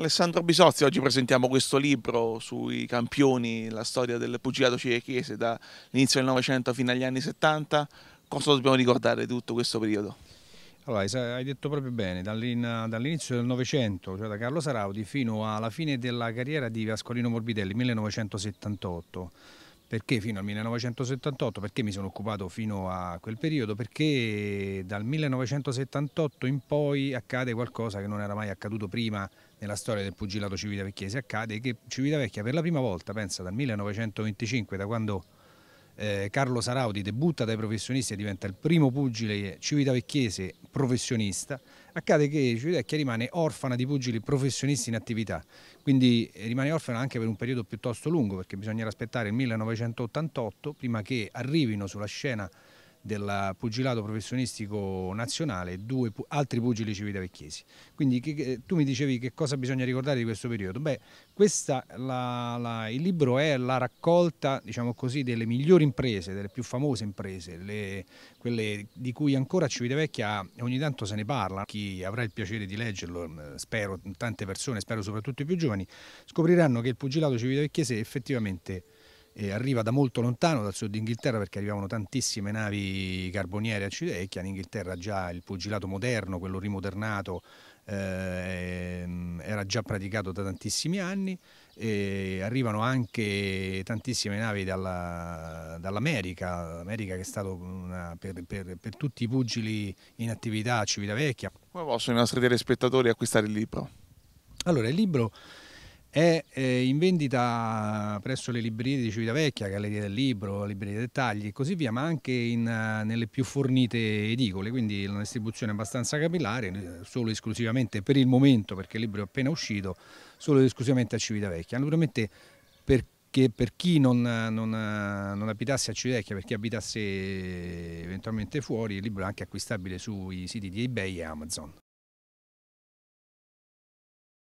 Alessandro Bisozzi, oggi presentiamo questo libro sui campioni, la storia del pugilato ciechiese dall'inizio del Novecento fino agli anni 70. Cosa dobbiamo ricordare di tutto questo periodo? Allora, hai detto proprio bene, dall'inizio del Novecento, cioè da Carlo Saraudi, fino alla fine della carriera di Vascolino Morbidelli, 1978 perché fino al 1978? Perché mi sono occupato fino a quel periodo? Perché dal 1978 in poi accade qualcosa che non era mai accaduto prima nella storia del pugilato civitavecchiese. Accade che Civitavecchia per la prima volta, pensa dal 1925, da quando eh, Carlo Saraudi debutta dai professionisti e diventa il primo pugile civitavecchiese professionista, accade che Civitavecchia rimane orfana di pugili professionisti in attività, quindi eh, rimane orfana anche per un periodo piuttosto lungo perché bisognerà aspettare il 1988 prima che arrivino sulla scena del pugilato professionistico nazionale e due altri pugili civitavecchiesi. Quindi che, tu mi dicevi che cosa bisogna ricordare di questo periodo? Beh, questa, la, la, il libro è la raccolta diciamo così, delle migliori imprese, delle più famose imprese, le, quelle di cui ancora Civitavecchia ogni tanto se ne parla. Chi avrà il piacere di leggerlo, mm, spero tante persone, spero soprattutto i più giovani, scopriranno che il pugilato civitavecchiese effettivamente eh, arriva da molto lontano, dal sud d'Inghilterra, perché arrivavano tantissime navi carboniere a Cidecchia, in Inghilterra già il pugilato moderno, quello rimodernato, ehm, era già praticato da tantissimi anni e arrivano anche tantissime navi dalla, dall'America, l'America che è stata per, per, per, tutti i pugili in attività a Civitavecchia. Come possono i nostri telespettatori acquistare il libro? Allora, il libro è eh, in vendita presso le librerie di Civitavecchia, Galleria del Libro, Librerie dei Dettagli e così via, ma anche in, eh, nelle più fornite edicole, quindi una distribuzione abbastanza capillare, eh, solo esclusivamente per il momento, perché il libro è appena uscito, solo esclusivamente a Civitavecchia. Naturalmente perché per chi non, non, non abitasse a Civitavecchia, per chi abitasse eventualmente fuori, il libro è anche acquistabile sui siti di eBay e Amazon.